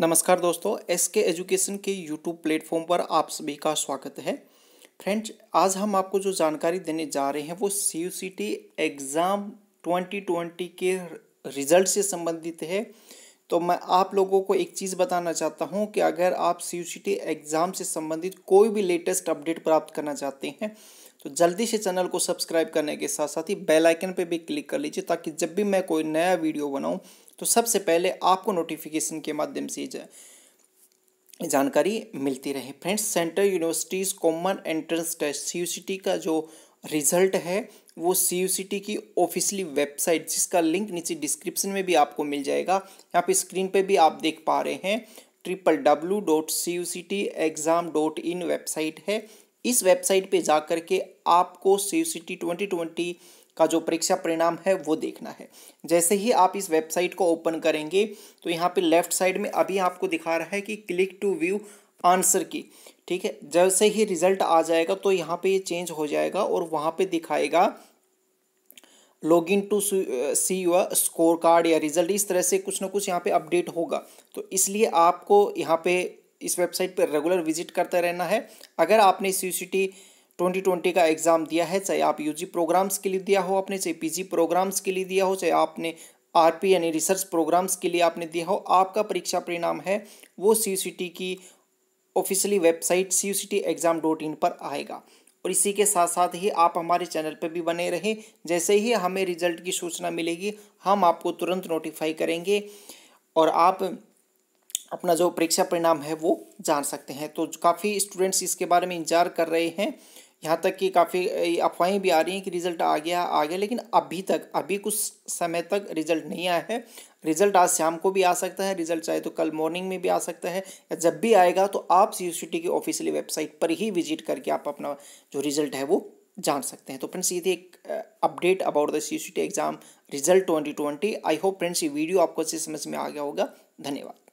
नमस्कार दोस्तों एस के एजुकेशन के यूट्यूब प्लेटफॉर्म पर आप सभी का स्वागत है फ्रेंड्स आज हम आपको जो जानकारी देने जा रहे हैं वो C U C T exam twenty twenty के रिजल्ट से संबंधित है तो मैं आप लोगों को एक चीज़ बताना चाहता हूँ कि अगर आप C U C T exam से संबंधित कोई भी लेटेस्ट अपडेट प्राप्त करना चाहते हैं तो जल्दी से चैनल को सब्सक्राइब करने के साथ साथ ही बेल आइकन भी क्लिक कर लीजिए ताकि जब भी मैं कोई नया वीडियो बनाऊं तो सबसे पहले आपको नोटिफिकेशन के माध्यम से जानकारी मिलती रहे friends central universities common entrance test C का जो रिजल्ट है वो सी की ऑफिशियली वेबसाइट जिसका लिंक नीचे डिस्क्रिप्शन में भी आपको मिल जाएगा यहाँ पे स्क्रीन पे भी आप देख पा रहे हैं triple W dot C U C T exam dot in website है इस वेबसाइट पे जा कर के आपको C U C T twenty twenty का जो परीक्षा परिणाम है वो देखना है जैसे ही आप इस वेबसाइट को ओपन करेंगे तो यहाँ पे लेफ्ट साइड में अभी आपको दिखा रहा है कि क्लिक टू व्यू आंसर की ठीक है जैसे ही रिजल्ट आ जाएगा तो यहाँ पे ये चेंज हो जाएगा और वहाँ पे दिखाएगा log in to see your score card या रिजल्ट इस तरह से कुछ ना कुछ यहाँ पे अपडेट होगा तो इसलिए आपको यहाँ पे इस वेबसाइट पर रेगुलर विजिट करते रहना है अगर आपने सी 2020 का एग्ज़ाम दिया है चाहे आप यूजी प्रोग्राम्स के लिए दिया हो आपने चाहे पीजी प्रोग्राम्स के लिए दिया हो चाहे आपने आरपी यानी रिसर्च प्रोग्राम्स के लिए आपने दिया हो आपका परीक्षा परिणाम है वो सी की ऑफिशियली वेबसाइट सी इन पर आएगा और इसी के साथ साथ ही आप हमारे चैनल पर भी बने रहें जैसे ही हमें रिजल्ट की सूचना मिलेगी हम आपको तुरंत नोटिफाई करेंगे और आप अपना जो परीक्षा परिणाम है वो जान सकते हैं तो काफ़ी स्टूडेंट्स इसके बारे में इंतजार कर रहे हैं यहाँ तक कि काफ़ी अफवाहें भी आ रही हैं कि रिज़ल्ट आ गया आ गया लेकिन अभी तक अभी कुछ समय तक रिज़ल्ट नहीं आया है रिज़ल्ट आज शाम को भी आ सकता है रिज़ल्ट चाहे तो कल मॉर्निंग में भी आ सकता है या जब भी आएगा तो आप सी की ऑफिशियली वेबसाइट पर ही विजिट करके आप अपना जो रिज़ल्ट है वो जान सकते हैं तो फ्रेंड्स ये थी एक update about the C exam result twenty twenty I hope friends ये वीडियो आपको अच्छे समझ में आ गया होगा धन्यवाद